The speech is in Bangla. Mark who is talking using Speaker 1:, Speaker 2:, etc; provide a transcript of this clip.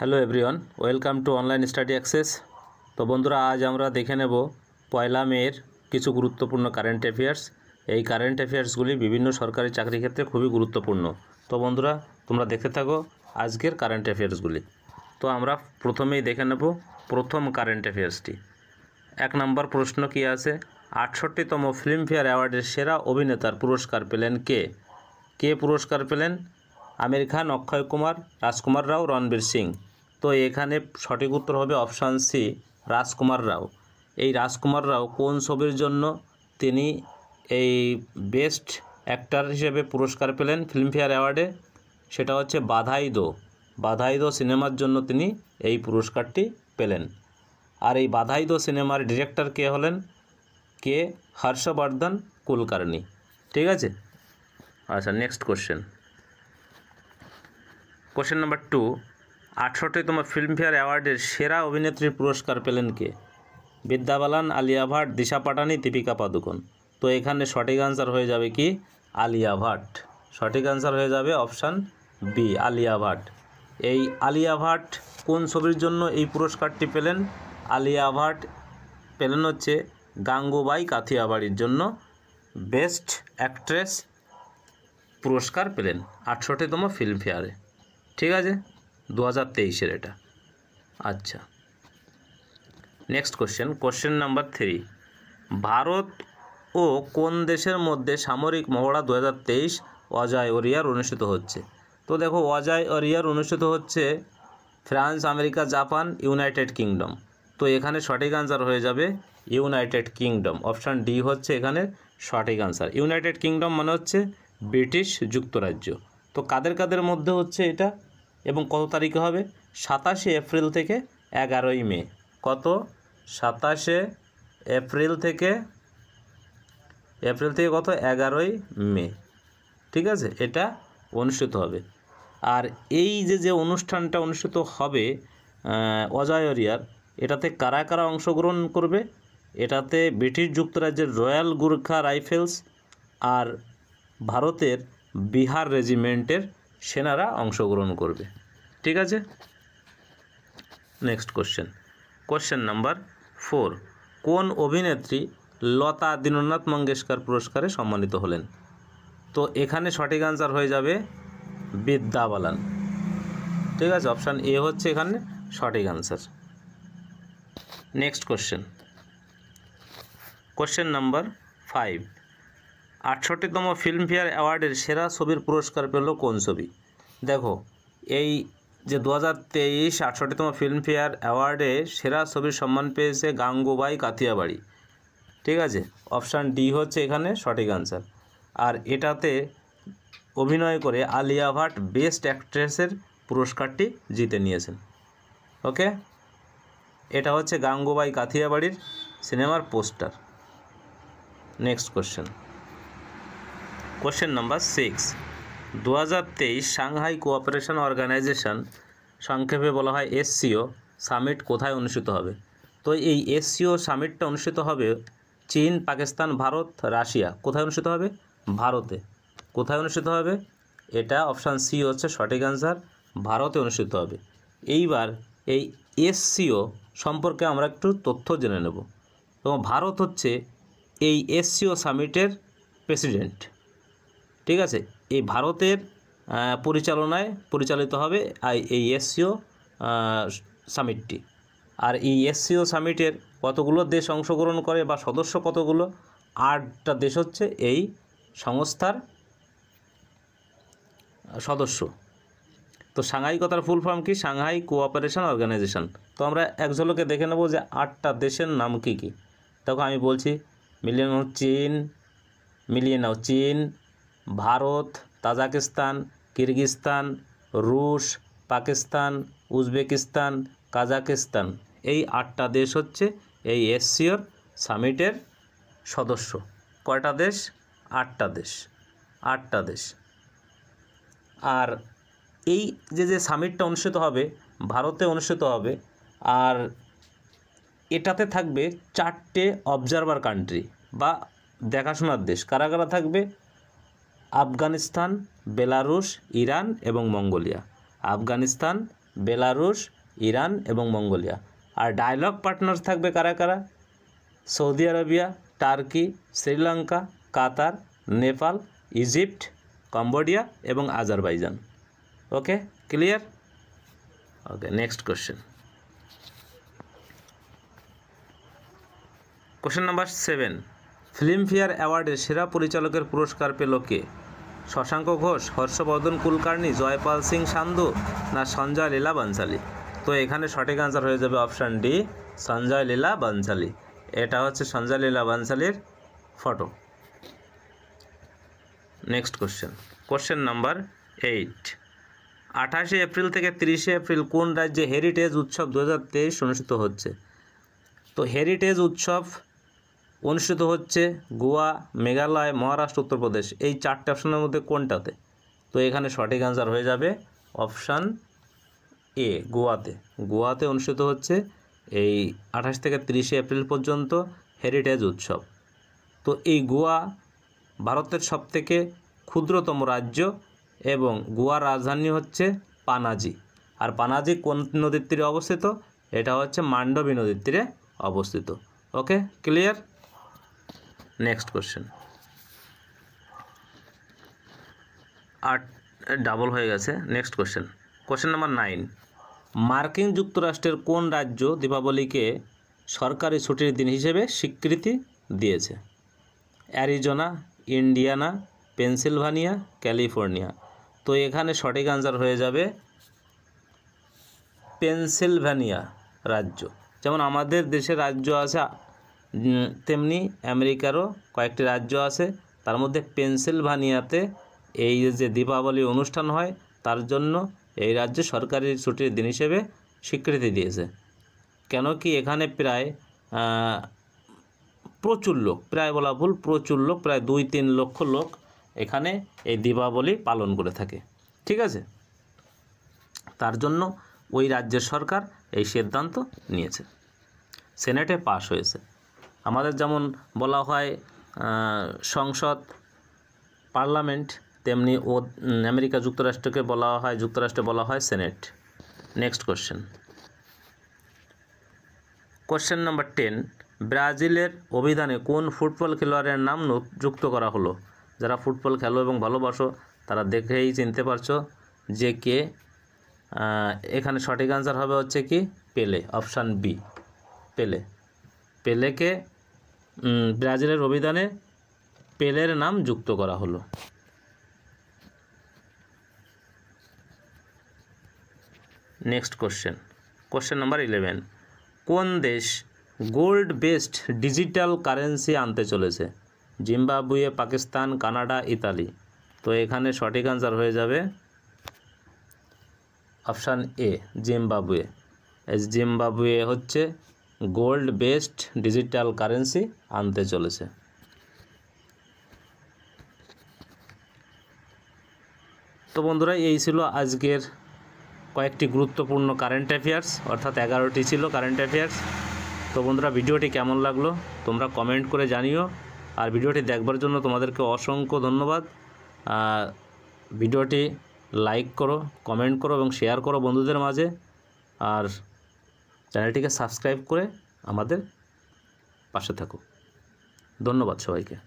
Speaker 1: hello everyone welcome to online study access তো বন্ধুরা আজ আমরা দেখে নেব পয়লা মেয়ের কিছু গুরুত্বপূর্ণ কারেন্ট অ্যাফেয়ার্স এই কারেন্ট অ্যাফেয়ার্সগুলি বিভিন্ন সরকারি চাকরি ক্ষেত্রে খুবই গুরুত্বপূর্ণ তো বন্ধুরা তোমরা দেখে থাকো আজকের কারেন্ট অ্যাফেয়ার্সগুলি তো আমরা প্রথমেই দেখে নেব প্রথম কারেন্ট অ্যাফেয়ার্সটি এক নম্বর প্রশ্ন কি আছে আটষট্টিতম ফিল্মফেয়ার অ্যাওয়ার্ডের সেরা অভিনেতার পুরস্কার পেলেন কে কে পুরস্কার পেলেন আমির খান অক্ষয় কুমার রাজকুমার রাও রণবীর সিং তো এখানে সঠিক উত্তর হবে অপশান সি রাজকুমার রাও এই রাজকুমার রাও কোন ছবির জন্য তিনি এই বেস্ট অ্যাক্টার হিসেবে পুরস্কার পেলেন ফিল্মফেয়ার অ্যাওয়ার্ডে সেটা হচ্ছে বাধাই দো বাধাই দো সিনেমার জন্য তিনি এই পুরস্কারটি পেলেন আর এই বাধাই দো সিনেমার ডিরেক্টর কে হলেন কে হর্ষবর্ধন কুলকার্নি ঠিক আছে আচ্ছা next question question number two আটষট্টিতম ফিল্মফেয়ার অ্যাওয়ার্ডের সেরা অভিনেত্রীর পুরস্কার পেলেন কে বিদ্যা বালান আলিয়া ভাট দিশা পাটানি দীপিকা পাদুকোন তো এখানে সঠিক আনসার হয়ে যাবে কি আলিয়া ভাট সঠিক আনসার হয়ে যাবে অপশান বি আলিয়া ভাট এই আলিয়া ভাট কোন ছবির জন্য এই পুরস্কারটি পেলেন আলিয়া ভাট পেলেন হচ্ছে গাঙ্গুবাই কাথিয়াবাড়ির জন্য বেস্ট অ্যাক্ট্রেস পুরস্কার পেলেন আটষট্টিতম ফিল্মফেয়ারে ঠিক আছে দু হাজার তেইশের এটা আচ্ছা next question question number three Bharat ও কোন দেশের মধ্যে সামরিক মহড়া দু হাজার তেইশ অজয় ওরিয়ার অনুষ্ঠিত হচ্ছে তো দেখো অজয় ওরিয়ার অনুষ্ঠিত হচ্ছে France America Japan United Kingdom তো এখানে সঠিক আনসার হয়ে যাবে ইউনাইটেড কিংডম অপশান ডি হচ্ছে এখানে সঠিক আনসার ইউনাইটেড কিংডম মানে হচ্ছে ব্রিটিশ যুক্তরাজ্য তো কাদের কাদের মধ্যে হচ্ছে এটা এবং কত তারিখে হবে সাতাশে এপ্রিল থেকে এগারোই মে কত সাতাশে এপ্রিল থেকে এপ্রিল থেকে কত এগারোই মে ঠিক আছে এটা অনুষ্ঠিত হবে আর এই যে যে অনুষ্ঠানটা অনুষ্ঠিত হবে অজয় অজায়রিয়ার এটাতে কারা কারা অংশগ্রহণ করবে এটাতে ব্রিটিশ যুক্তরাজ্যের রয়্যাল গুর্খা রাইফেলস আর ভারতের বিহার রেজিমেন্টের সেনারা অংশগ্রহণ করবে ঠিক আছে next question question number four কোন অভিনেত্রী লতা দীননাথ মঙ্গেশকর পুরস্কারে সম্মানিত হলেন তো এখানে সঠিক আনসার হয়ে যাবে বিদ্যা বালান ঠিক আছে অপশান এ হচ্ছে এখানে সঠিক answer next question question number five আটষট্টিতম ফিল্মফেয়ার অ্যাওয়ার্ডের সেরা ছবির পুরস্কার পেল কোন ছবি দেখো এই যে দু হাজার তেইশ আটষট্টিতম ফিল্মফেয়ার অ্যাওয়ার্ডে সেরা ছবির সম্মান পেয়েছে গাঙ্গুবাই কাথিয়াবাড়ি ঠিক আছে অপশান ডি হচ্ছে এখানে সঠিক আনসার আর এটাতে অভিনয় করে আলিয়া ভাট বেস্ট অ্যাক্ট্রেসের পুরস্কারটি জিতে নিয়েছেন ওকে এটা হচ্ছে গাঙ্গুবাই কাথিয়াবাড়ির সিনেমার poster next question question number six দু হাজার তেইশ সাংহাই কোঅপারেশন অর্গানাইজেশন সংক্ষেপে বলা হয় এসসিও সামিট কোথায় অনুষ্ঠিত হবে তো এই এসসিও সামিটটা অনুষ্ঠিত হবে চীন পাকিস্তান ভারত রাশিয়া কোথায় অনুষ্ঠিত হবে ভারতে কোথায় অনুষ্ঠিত হবে এটা অপশান সি হচ্ছে সঠিক অ্যান্সার ভারতে অনুষ্ঠিত হবে এইবার এই এসসিও সম্পর্কে আমরা একটু তথ্য জেনে নেব এবং ভারত হচ্ছে এই এসসিও সামিটের প্রেসিডেন্ট ঠিক আছে এই ভারতের পরিচালনায় পরিচালিত হবে এই এসসিও সামিটটি আর এই এসসিও সামিটের কতগুলো দেশ অংশগ্রহণ করে বা সদস্য কতগুলো আটটা দেশ হচ্ছে এই সংস্থার সদস্য তো সাংহাই কথার ফুল ফর্ম কি সাংহাই কোঅপারেশন অর্গানাইজেশন তো আমরা একজনকে দেখে নেব যে আটটা দেশের নাম কি কি দেখো আমি বলছি মিলিয়ে চীন মিলিয়ে চীন ভারত তাজাকিস্তান কিরগিস্তান রুশ পাকিস্তান উজবেকিস্তান কাজাকিস্তান এই আটটা দেশ হচ্ছে এই এসসিওর সামিটের সদস্য কয়টা দেশ আটটা দেশ আটটা দেশ আর এই যে যে সামিটটা অনুষ্ঠিত হবে ভারতে অনুষ্ঠিত হবে আর এটাতে থাকবে চারটে অবজারভার কান্ট্রি বা দেখাশোনার দেশ কারা কারা থাকবে আফগানিস্তান বেলারুশ ইরান এবং মঙ্গোলিয়া আফগানিস্তান বেলারুশ ইরান এবং মঙ্গোলিয়া আর ডায়লগ পার্টনার থাকবে কারা কারা Saudi Arabia Turkey Sri Lanka Qatar Nepal Egypt Cambodia এবং Azerbaijan okay clear okay next question question number seven Filmfare অ্যাওয়ার্ডের সেরা পরিচালকের পুরস্কার পেল কে শশাঙ্ক ঘোষ হর্ষবর্ধন কুলকার্নি জয়পাল সিং সান্ধু না সঞ্জয় লীলা বাঞ্চালি তো এখানে সঠিক আনসার হয়ে যাবে অপশান ডি সঞ্জয় লীলা বাঞ্চালি এটা হচ্ছে সঞ্জয় লীলা বাঞ্চালির photo next question question number eight আঠাশে এপ্রিল থেকে তিরিশে এপ্রিল কোন রাজ্যে হেরিটেজ উৎসব দু হাজার তেইশ অনুষ্ঠিত হচ্ছে তো হেরিটেজ উৎসব অনুষ্ঠিত হচ্ছে গোয়া মেঘালয় মহারাষ্ট্র উত্তরপ্রদেশ এই চারটে অপশানের মধ্যে কোনটাতে তো এখানে সঠিক অ্যান্সার হয়ে যাবে অপশান এ গোয়াতে গোয়াতে অনুষ্ঠিত হচ্ছে এই আঠাশ থেকে তিরিশে এপ্রিল পর্যন্ত হেরিটেজ উৎসব তো এই গোয়া ভারতের সবথেকে ক্ষুদ্রতম রাজ্য এবং গোয়ার রাজধানী হচ্ছে পানাজি আর পানাজি কোন নদীর তীরে অবস্থিত এটা হচ্ছে মান্ডবী নদীর তীরে অবস্থিত ওকে ক্লিয়ার নেক্সট কোশ্চেন আট ডাবল হয়ে গেছে next question question number nine মার্কিন যুক্তরাষ্ট্রের কোন রাজ্য দীপাবলিকে সরকারি ছুটির দিন হিসেবে স্বীকৃতি দিয়েছে অ্যারিজোনা ইন্ডিয়ানা পেনসিলভানিয়া ক্যালিফোর্নিয়া তো এখানে সঠিক আনসার হয়ে যাবে পেনসিলভানিয়া রাজ্য যেমন আমাদের দেশে রাজ্য আছে তেমনি আমেরিকারও কয়েকটি রাজ্য আছে তার মধ্যে পেনসিলভানিয়াতে এই যে দীপাবলি অনুষ্ঠান হয় তার জন্য এই রাজ্য সরকারি ছুটির দিন হিসেবে স্বীকৃতি দিয়েছে কেন কি এখানে প্রায় প্রচুর লোক প্রায় বলা ভুল প্রচুর লোক প্রায় দুই তিন লক্ষ লোক এখানে এই দীপাবলি পালন করে থাকে ঠিক আছে তার জন্য ওই রাজ্যের সরকার এই সিদ্ধান্ত নিয়েছে সেনেটে পাশ হয়েছে আমাদের যেমন বলা হয় সংসদ পার্লামেন্ট তেমনি ও আমেরিকা যুক্তরাষ্ট্রকে বলা হয় যুক্তরাষ্ট্রে বলা হয় senate next question question number ten ব্রাজিলের অভিধানে কোন ফুটবল খেলোয়াড়ের নাম যুক্ত করা হলো যারা ফুটবল খেলো এবং ভালোবাসো তারা দেখেই চিনতে পারছো যে কে এখানে সঠিক আনসার হবে হচ্ছে কি পেলে অপশান বি পেলে পেলেকে ব্রাজিলের অভিধানে পেলের নাম যুক্ত করা হলো next question question number eleven কোন দেশ গোল্ড বেসড ডিজিটাল কারেন্সি আনতে চলেছে জিম্বাবুয়ে পাকিস্তান কানাডা ইতালি তো এখানে সঠিক আনসার হয়ে যাবে অপশান এ জিম্বাবুয়ে জিম্বাবুয়ে হচ্ছে গোল্ড বেসড ডিজিটাল কারেন্সি আনতে চলেছে তো বন্ধুরা এই ছিল আজকের কয়েকটি গুরুত্বপূর্ণ কারেন্ট অ্যাফেয়ার্স অর্থাৎ এগারোটি ছিল কারেন্ট অ্যাফেয়ার্স তো বন্ধুরা ভিডিওটি কেমন লাগলো তোমরা কমেন্ট করে জানিও আর ভিডিওটি দেখবার জন্য তোমাদেরকে অসংখ্য ধন্যবাদ ভিডিওটি লাইক করো কমেন্ট করো এবং শেয়ার করো বন্ধুদের মাঝে আর চ্যানেলটিকে সাবস্ক্রাইব করে আমাদের পাশে থাকো ধন্যবাদ সবাইকে